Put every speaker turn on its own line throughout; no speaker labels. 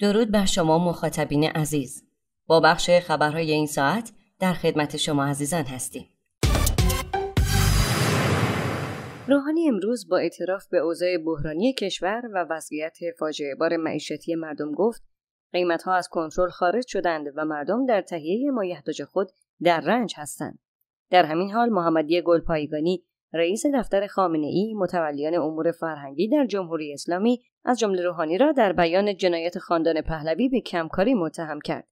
درود بر شما مخاطبین عزیز با بخش خبرهای این ساعت در خدمت شما عزیزان هستیم روحانی امروز با اعتراف به اوضاع بحرانی کشور و وضعیت فاجعه بار معیشتی مردم گفت قیمت ها از کنترل خارج شدند و مردم در تهیه مایحتاج خود در رنج هستند در همین حال محمدی گلپایگانی رئیس دفتر خامنه ای متولیان امور فرهنگی در جمهوری اسلامی از جمله روحانی را در بیان جنایت خاندان پهلوی به کمکاری متهم کرد.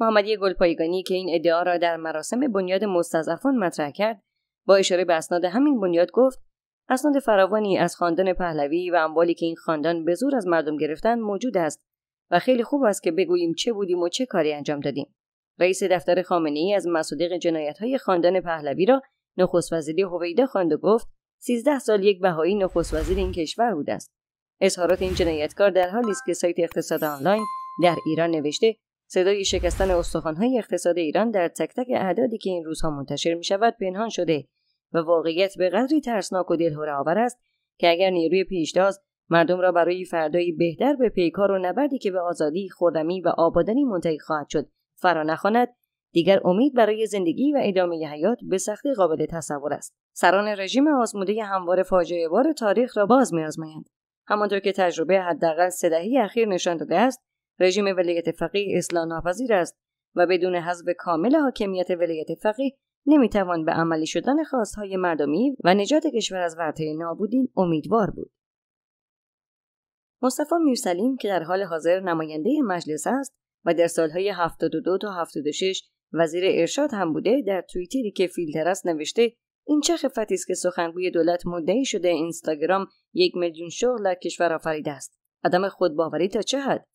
محمدی گلپایگانی که این ادعا را در مراسم بنیاد مستضعفان مطرح کرد، با اشاره به اسناد همین بنیاد گفت: اسناد فراوانی از خاندان پهلوی و اموالی که این خاندان به زور از مردم گرفتن موجود است و خیلی خوب است که بگوییم چه بودیم و چه کاری انجام دادیم. رئیس دفتر خامنه ای از مصادیق جنایت های خاندان پهلوی را نخست وزیری هویده خواند و گفت سیزده سال یک بهایی نخست وزیر این کشور بوده است اظهارات این جنایتکار در حالی است که سایت اقتصاد آنلاین در ایران نوشته صدای شکستن استخوانهای اقتصاد ایران در تک تک اعدادی که این روزها منتشر می شود پنهان شده و واقعیت به قدری ترسناک و دلهوره آور است که اگر نیروی پیشداز مردم را برای فردایی بهتر به پیکار و نبردی که به آزادی خوردمی و آبادانی منتهی خواهد شد فرا نخواند دیگر امید برای زندگی و ادامه حیات به سختی قابل تصور است سران رژیم آزموده هموار فاجعه بار تاریخ را باز میآزمایند همانطور که تجربه حداقل سه دهه اخیر نشان داده است رژیم ولایت فقیه اصلاح ناپذیر است و بدون حذف کامل حاکمیت ولایت فقیه نمیتوان به عملی شدن خواستهای مردمی و نجات کشور از ورطه نابودین امیدوار بود مصطفی میرسلیم که در حال حاضر نماینده مجلس است و در سالهای 72 تا 76 وزیر ارشاد هم بوده در توییتری که فیلتر است نوشته این چه خفتی است که سخنگوی دولت مدعی شده اینستاگرام یک میلیون شغل در کشور آفریده است عدم خودباوری تا چه حد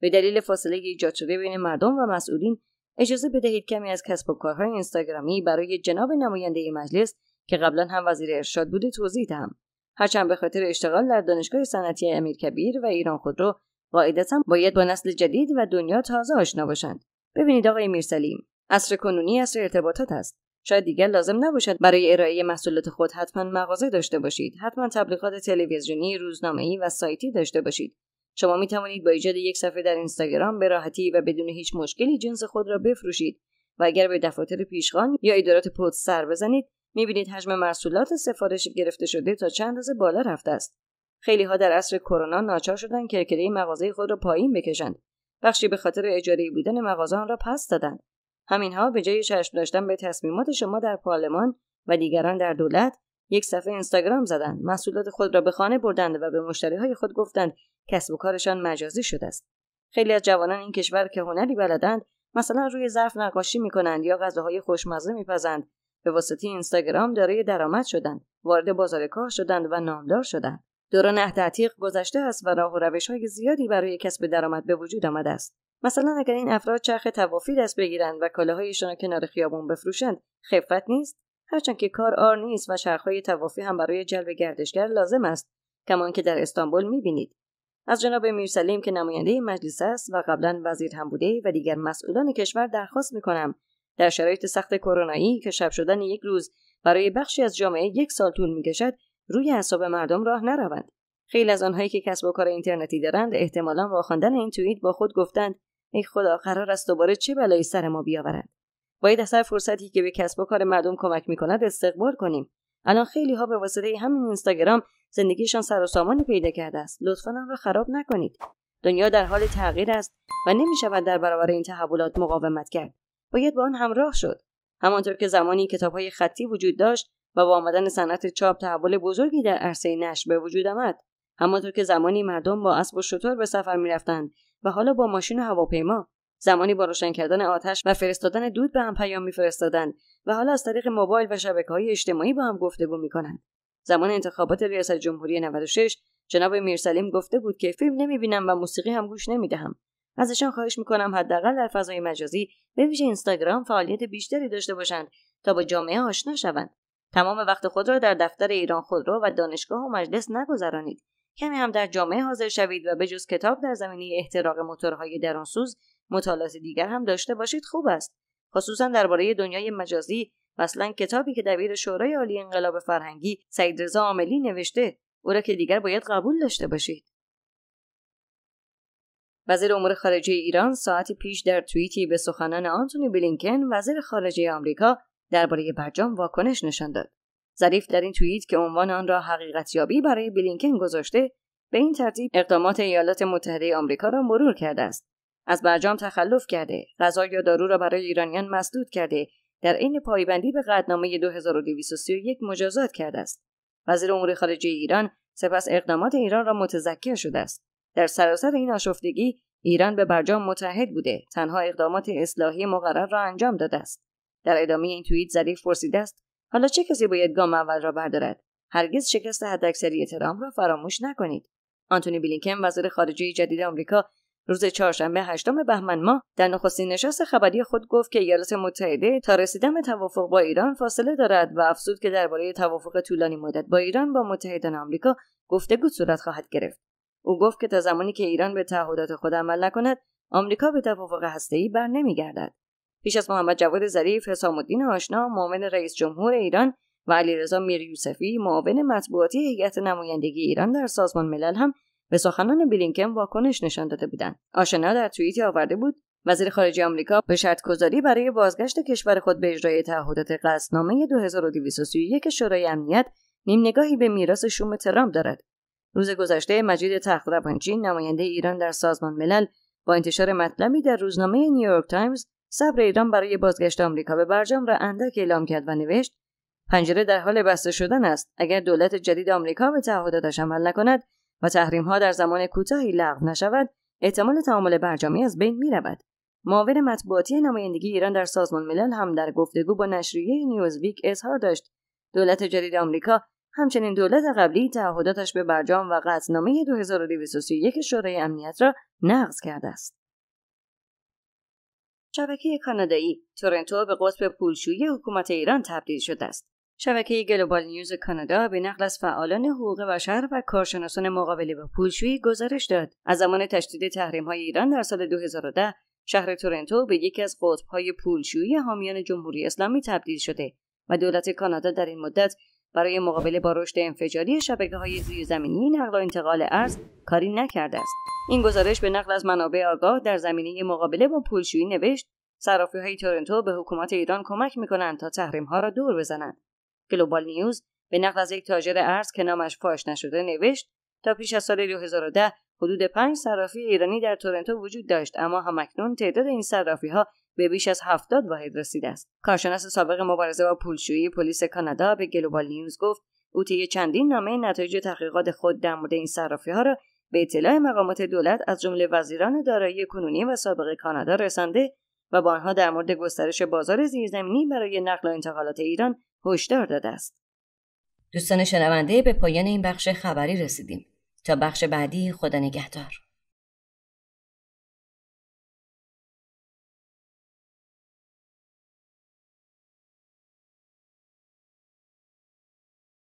به دلیل فاصله ایجاد شده بین مردم و مسئولین اجازه بدهید کمی از کسب و کارهای اینستاگرامی برای جناب نماینده مجلس که قبلا هم وزیر ارشاد بوده توضیح دهم هرچند به خاطر اشتغال در دانشگاه صنعتی امیرکبیر و ایران خودرو قاعدتا باید با نسل جدید و دنیا تازه آشنا باشند ببینید آقای میرسلیم اصر کنونی اصر ارتباطات است شاید دیگر لازم نباشد برای ارائه محصولات خود حتما مغازه داشته باشید حتما تبلیغات تلویزیونی روزنامه‌ای و سایتی داشته باشید شما می توانید با ایجاد یک صفحه در اینستاگرام به راحتی و بدون هیچ مشکلی جنس خود را بفروشید و اگر به دفاتر پیشخان یا ادارات پست سر بزنید میبینید حجم محصولات سفارش گرفته شده تا چند روز بالا رفته است خیلی ها در عصر کرونا ناچار شدند کرکره مغازه خود را پایین بکشند بخشی به خاطر اجاره بودن مغازه آن را پس دادند همینها به جای چشم داشتن به تصمیمات شما در پارلمان و دیگران در دولت یک صفحه اینستاگرام زدند محصولات خود را به خانه بردند و به مشتری های خود گفتند کسب و کارشان مجازی شده است خیلی از جوانان این کشور که هنری بلدند مثلا روی ظرف نقاشی میکنند یا غذاهای خوشمزه میپزند به واسطه اینستاگرام دارای درآمد شدند وارد بازار کار شدند و نامدار شدند دوران عهد عتیق گذشته است و راه و روش های زیادی برای کسب درآمد به وجود آمده است مثلا اگر این افراد چرخ توافی دست بگیرند و کالاهایشان را کنار خیابون بفروشند خفت نیست هرچند که کار آر نیست و چرخهای توافی هم برای جلب گردشگر لازم است کما که در استانبول میبینید از جناب میرسلیم که نماینده مجلس است و قبلا وزیر هم بوده و دیگر مسئولان کشور درخواست میکنم در شرایط سخت کرونایی که شب شدن یک روز برای بخشی از جامعه یک سال طول میکشد روی اعصاب مردم راه نروند خیلی از آنهایی که کسب و کار اینترنتی دارند احتمالا با خواندن این توییت با خود گفتند ای خدا قرار است دوباره چه بلایی سر ما بیاورد باید از هر فرصتی که به کسب و کار مردم کمک میکند استقبال کنیم الان خیلی ها به واسطه همین اینستاگرام زندگیشان سر و سامانی پیدا کرده است لطفا آن را خراب نکنید دنیا در حال تغییر است و نمی در برابر این تحولات مقاومت کرد باید با آن همراه شد همانطور که زمانی کتابهای خطی وجود داشت و با آمدن صنعت چاپ تحول بزرگی در عرصه نشر به وجود آمد همانطور که زمانی مردم با اسب و شتر به سفر میرفتند و حالا با ماشین و هواپیما زمانی با روشن کردن آتش و فرستادن دود به هم پیام میفرستادند و حالا از طریق موبایل و شبکه های اجتماعی با هم گفتگو میکنند زمان انتخابات ریاست جمهوری 96 جناب میرسلیم گفته بود که فیلم نمیبینم و موسیقی هم گوش نمیدهم ازشان خواهش میکنم حداقل در فضای مجازی به ویژه اینستاگرام فعالیت بیشتری داشته باشند تا با جامعه آشنا شوند تمام وقت خود را در دفتر ایران خودرو و دانشگاه و مجلس نگذرانید کمی یعنی هم در جامعه حاضر شوید و به جز کتاب در زمینه احتراق موتورهای درانسوز مطالعات دیگر هم داشته باشید خوب است خصوصا درباره دنیای مجازی مثلا کتابی که دبیر شورای عالی انقلاب فرهنگی سید رضا عاملی نوشته او را که دیگر باید قبول داشته باشید وزیر امور خارجه ایران ساعتی پیش در توییتی به سخنان آنتونی بلینکن وزیر خارجه آمریکا درباره برجام واکنش نشان داد ظریف در این توییت که عنوان آن را حقیقتیابی برای بلینکن گذاشته به این ترتیب اقدامات ایالات متحده آمریکا را مرور کرده است از برجام تخلف کرده غذا یا دارو را برای ایرانیان مسدود کرده در عین پایبندی به قدنامه 2231 مجازات کرده است وزیر امور خارجه ایران سپس اقدامات ایران را متذکر شده است در سراسر این آشفتگی ایران به برجام متحد بوده تنها اقدامات اصلاحی مقرر را انجام داده است در ادامه این توییت ظریف پرسیده است حالا چه کسی باید گام اول را بردارد هرگز شکست حداکثری ترامپ را فراموش نکنید آنتونی بلینکن وزیر خارجه جدید آمریکا روز چهارشنبه هشتم بهمن ماه در نخستین نشست خبری خود گفت که ایالات متحده تا رسیدن به توافق با ایران فاصله دارد و افزود که درباره توافق طولانی مدت با ایران با متحدان آمریکا گفتگو صورت خواهد گرفت او گفت که تا زمانی که ایران به تعهدات خود عمل نکند آمریکا به توافق هسته‌ای بر نمیگردد پیش از محمد جواد ظریف حسام الدین آشنا معاون رئیس جمهور ایران و علیرضا میریوسفی معاون مطبوعاتی هیئت نمایندگی ایران در سازمان ملل هم به سخنان بلینکن واکنش نشان داده بودند آشنا در توییتی آورده بود وزیر خارجه آمریکا به شرطگذاری برای بازگشت کشور خود به اجرای تعهدات قصدنامه 2231 شورای امنیت نیم نگاهی به میراث شوم ترامپ دارد روز گذشته مجید تختروانچی نماینده ایران در سازمان ملل با انتشار مطلبی در روزنامه نیویورک تایمز صبر ایران برای بازگشت آمریکا به برجام را اندک اعلام کرد و نوشت پنجره در حال بسته شدن است اگر دولت جدید آمریکا به تعهداتش عمل نکند و تحریمها در زمان کوتاهی لغو نشود احتمال تعامل برجامی از بین میرود معاون مطبوعاتی نمایندگی ایران در سازمان ملل هم در گفتگو با نشریه نیوزویک اظهار داشت دولت جدید آمریکا همچنین دولت قبلی تعهداتش به برجام و قطعنامه 2231 شورای امنیت را نقض کرده است شبکه کانادایی تورنتو به قطب پولشویی حکومت ایران تبدیل شده است شبکه گلوبال نیوز کانادا به نقل از فعالان حقوق بشر و کارشناسان مقابله با پولشویی گزارش داد از زمان تشدید های ایران در سال 2010 شهر تورنتو به یکی از های پولشویی حامیان جمهوری اسلامی تبدیل شده و دولت کانادا در این مدت برای مقابله با رشد انفجاری شبکه های زیرزمینی نقل و انتقال ارز کاری نکرده است این گزارش به نقل از منابع آگاه در زمینه مقابله با پولشویی نوشت صرافی های تورنتو به حکومت ایران کمک کنند تا تحریم ها را دور بزنند گلوبال نیوز به نقل از یک تاجر ارز که نامش فاش نشده نوشت تا پیش از سال 2010 حدود پنج صرافی ایرانی در تورنتو وجود داشت اما همکنون تعداد این صرافی ها به بیش از 70 واحد رسیده است. کارشناس سابق مبارزه با پولشویی پلیس کانادا به گلوبال نیوز گفت او طی چندین نامه نتایج تحقیقات خود در مورد این صرافی ها را به اطلاع مقامات دولت از جمله وزیران دارایی کنونی و سابق کانادا رسانده و با آنها در مورد گسترش بازار زیرزمینی برای نقل و انتقالات ایران هشدار داده است. دوستان شنونده به پایان این بخش خبری رسیدیم. تا بخش بعدی خدا نگهدار.